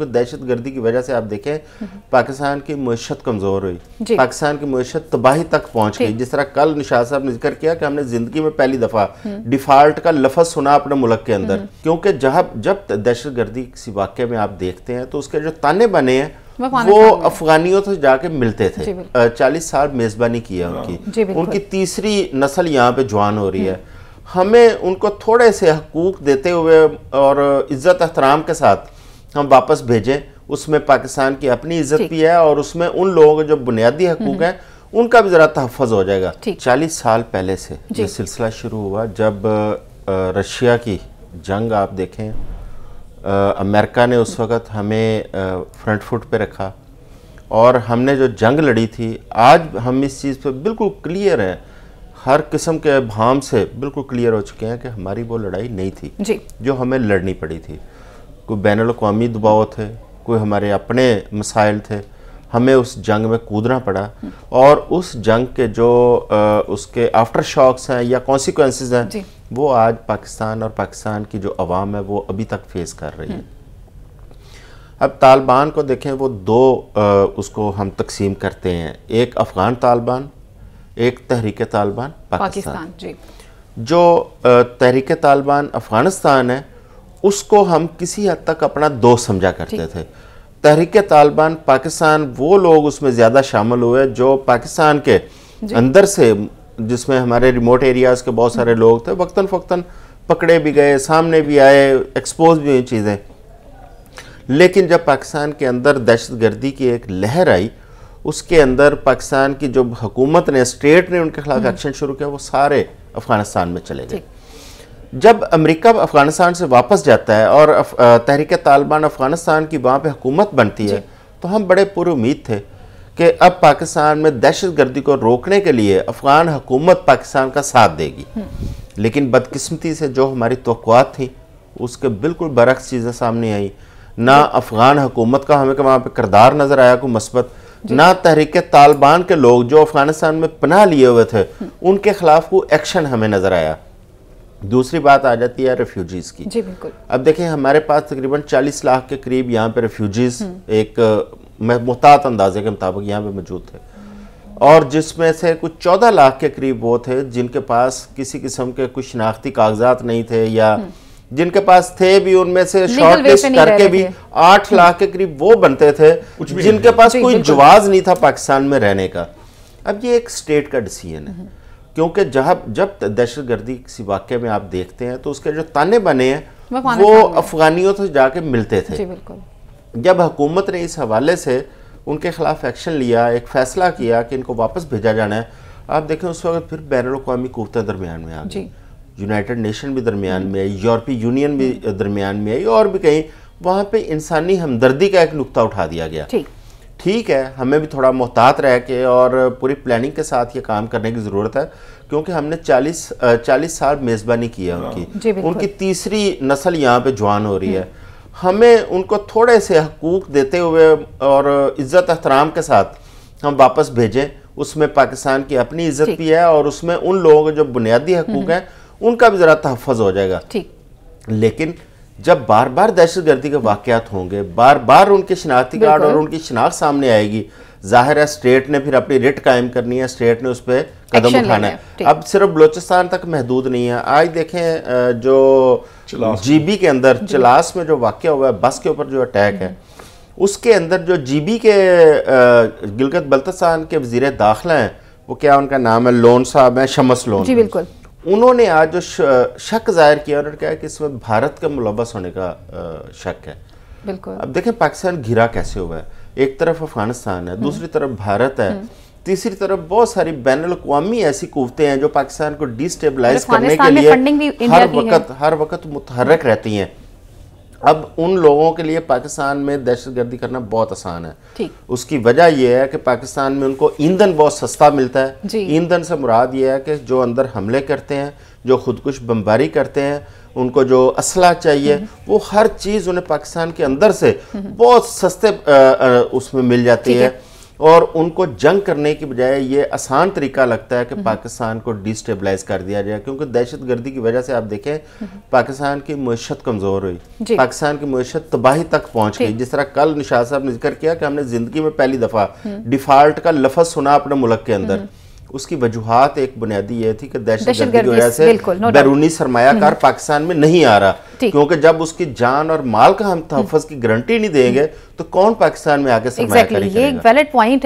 क्योंकि दहशत गर्दी की वजह से आप देखें पाकिस्तान की मीशत कमज़ोर हुई पाकिस्तान की मीशत तबाही तक पहुंच गई जिस तरह कल निशाद साहब ने जिक्र किया कि हमने ज़िंदगी में पहली दफ़ा डिफ़ाल्ट का लफज सुना अपने मुल्क के अंदर हम्म। क्योंकि जहाँ जब दहशत गर्दी किसी वाक्य में आप देखते हैं तो उसके जो ताने बने हैं वो अफगानियों से जाके मिलते थे चालीस साल मेज़बानी किया हाँ। उनकी उनकी तीसरी नस्ल यहाँ पे जवान हो रही है हम्म। हमें उनको थोड़े से हकूक देते हुए और इज़्ज़त अहतराम के साथ हम वापस भेजें उसमें पाकिस्तान की अपनी इज्जत भी है और उसमें उन लोगों के जो बुनियादी हकूक हम्म। हैं उनका भी ज़रा तहफ़ हो जाएगा चालीस साल पहले से ये सिलसिला शुरू हुआ जब रशिया की जंग आप देखें अमेरिका ने उस वक़्त हमें फ्रंट फुट पे रखा और हमने जो जंग लड़ी थी आज हम इस चीज़ पे बिल्कुल क्लियर हैं हर किस्म के भाम से बिल्कुल क्लियर हो चुके हैं कि हमारी वो लड़ाई नहीं थी जो हमें लड़नी पड़ी थी कोई बैन अवी दबाव थे कोई हमारे अपने मसाइल थे हमें उस जंग में कूदना पड़ा और उस जंग के जो आ, उसके आफ्टर शॉक्स हैं या कॉन्सिक्वेंस हैं वो आज पाकिस्तान और पाकिस्तान की जो आवाम है वो अभी तक फेस कर रही है अब तालिबान को देखें वो दो आ, उसको हम तकसीम करते हैं एक अफ़गान तालिबान एक तहरीक तालिबान पाकिस्तान, पाकिस्तान जी जो तहरीक तालिबान अफ़गानिस्तान है उसको हम किसी हद तक अपना दोस्त समझा करते थे तहरीक तालिबान पाकिस्तान वो लोग उसमें ज़्यादा शामिल हुए जो पाकिस्तान के अंदर से जिसमें हमारे रिमोट एरियाज़ के बहुत सारे लोग थे वक्ता फ़क्ता पकड़े भी गए सामने भी आए एक्सपोज भी हुई चीज़ें लेकिन जब पाकिस्तान के अंदर दहशत गर्दी की एक लहर आई उसके अंदर पाकिस्तान की जो हुकूमत ने स्टेट ने उनके खिलाफ एक्शन हम्म। शुरू किया वो सारे अफ़गानिस्तान में चले गए जब अमेरिका अफ़गानिस्तान से वापस जाता है और तहरीक तालिबान अफ़गानिस्तान की वहाँ पे हुकूमत बनती है तो हम बड़े पुरुद थे कि अब पाकिस्तान में दहशत गर्दी को रोकने के लिए अफ़गान हुकूमत पाकिस्तान का साथ देगी हम्म। लेकिन बदकिस्मती से जो हमारी तो थी उसके बिल्कुल बरक्स चीज़ें सामने आई ना अफ़गान हुकूमत का हमें वहाँ पर करदार नज़र आया कोई मस्बत ना तहरीक तालिबान के लोग जो अफ़गानिस्तान में पनाह लिए हुए थे हम्म। उनके खिलाफ को एक्शन हमें नज़र आया दूसरी बात आ जाती है रेफ्यूजीज़ की जी बिल्कुल अब देखें हमारे पास तकरीबन 40 लाख के करीब यहाँ पे रेफ्यूजीज़ हम्म। एक मोहतात अंदाजे के मुताबिक यहाँ पे मौजूद थे और जिसमें से कुछ 14 लाख के करीब वो थे जिनके पास किसी किस्म के कुछ शनाख्ती कागजात नहीं थे या हम्म। जिनके पास थे भी उनमें से शॉर्ट लिस्ट करके भी आठ हम्म। लाख के करीब वो बनते थे जिनके पास कोई जवाब नहीं था पाकिस्तान में रहने का अब ये एक स्टेट का डिसीजन है क्योंकि जब जब दहशत गर्दी किसी वाक्य में आप देखते हैं तो उसके जो ताने बने हैं वो अफगानियों से जाके मिलते थे जब हुकूमत ने इस हवाले से उनके खिलाफ एक्शन लिया एक फ़ैसला किया कि इनको वापस भेजा जाना है आप देखें उस वक्त फिर बैन अवी कुतें दरमियान में आ गई यूनाइटेड नेशन भी दरमियान में आई यूरोपीय यूनियन भी दरमियान में आई और भी कहीं वहाँ पे इंसानी हमदर्दी का एक नुकता उठा दिया गया ठीक है हमें भी थोड़ा मोहतात रह के और पूरी प्लानिंग के साथ ये काम करने की ज़रूरत है क्योंकि हमने 40 40 साल मेज़बानी की है उनकी हाँ। उनकी तीसरी नस्ल यहाँ पे जवान हो रही है हमें उनको थोड़े से हकूक देते हुए और इज़्ज़त अहतराम के साथ हम वापस भेजें उसमें पाकिस्तान की अपनी इज़्ज़त भी है और उसमें उन लोगों के जो बुनियादी हकूक हम्म। हैं उनका भी ज़रा तहफ़ हो जाएगा लेकिन जब बार बार दहशत गर्दी के वाकत होंगे बार बार उनके शनाख्ती कार्ड और उनकी शनाख्त सामने आएगी जाहिर है स्टेट ने फिर अपनी रिट कायम करनी है स्टेट ने उस पर कदम उठाना है अब सिर्फ बलोचिस्तान तक महदूद नहीं है आज देखें जो जीबी के अंदर चलास में जो वाक्य हुआ है बस के ऊपर जो अटैक है उसके अंदर जो जीबी के गिलगत बल्तिस्तान के वजीर दाखिला हैं वो क्या उनका नाम है लोन साहब है शमस लोन जी बिल्कुल उन्होंने आज जो शक जाहिर किया उन्होंने कहा कि इसमें भारत का मुलवस होने का शक है बिल्कुल अब देखें पाकिस्तान घिरा कैसे हुआ है एक तरफ अफगानिस्तान है हम्म। दूसरी तरफ भारत है हम्म। तीसरी तरफ बहुत सारी बैन अवी ऐसी कुवतें हैं जो पाकिस्तान को डिस्टेबलाइज करने के लिए हर वक्त हर वक्त मुतहरक रहती हैं अब उन लोगों के लिए पाकिस्तान में दहशतगर्दी करना बहुत आसान है उसकी वजह यह है कि पाकिस्तान में उनको ईंधन बहुत सस्ता मिलता है ईंधन से मुराद ये है कि जो अंदर हमले करते हैं जो खुदकुश बमबारी करते हैं उनको जो असला चाहिए वो हर चीज़ उन्हें पाकिस्तान के अंदर से हम्म। बहुत सस्ते आ, आ, उसमें मिल जाती है और उनको जंग करने की बजाय ये आसान तरीका लगता है कि हम्म। पाकिस्तान को डिस्टेबलाइज कर दिया जाए क्योंकि दहशत गर्दी की वजह से आप देखें हम्म। पाकिस्तान की मीशत कमज़ोर हुई पाकिस्तान की मीशत तबाही तक पहुंच गई जिस तरह कल निशाद साहब ने जिक्र किया कि हमने ज़िंदगी में पहली दफ़ा हम्म। डिफ़ाल्ट का लफज सुना अपने मुल्क के अंदर उसकी वजूहत एक बुनियादी ये थी कि दहशत गर्दी की वजह से बैरूनी सरमाकार पाकिस्तान में नहीं आ रहा क्योंकि जब उसकी जान और माल का हम तहफ़ की गारंटी नहीं देंगे तो कौन पाकिस्तान में आगे सरमाया exactly, ये एक वैलिड पॉइंट